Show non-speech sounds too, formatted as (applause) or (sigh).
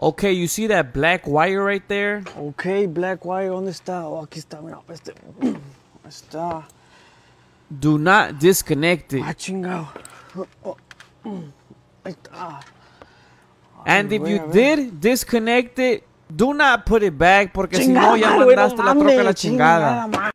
Okay, you see that black wire right there? Okay, black wire, ¿dónde está? Oh, aquí está, mira, este. (clears throat) está. Do not disconnect it. Ah, chingado. Oh, oh, mm, ahí está. and if you did disconnect it, do not put it back porque si no ya mandaste la troca a la chingada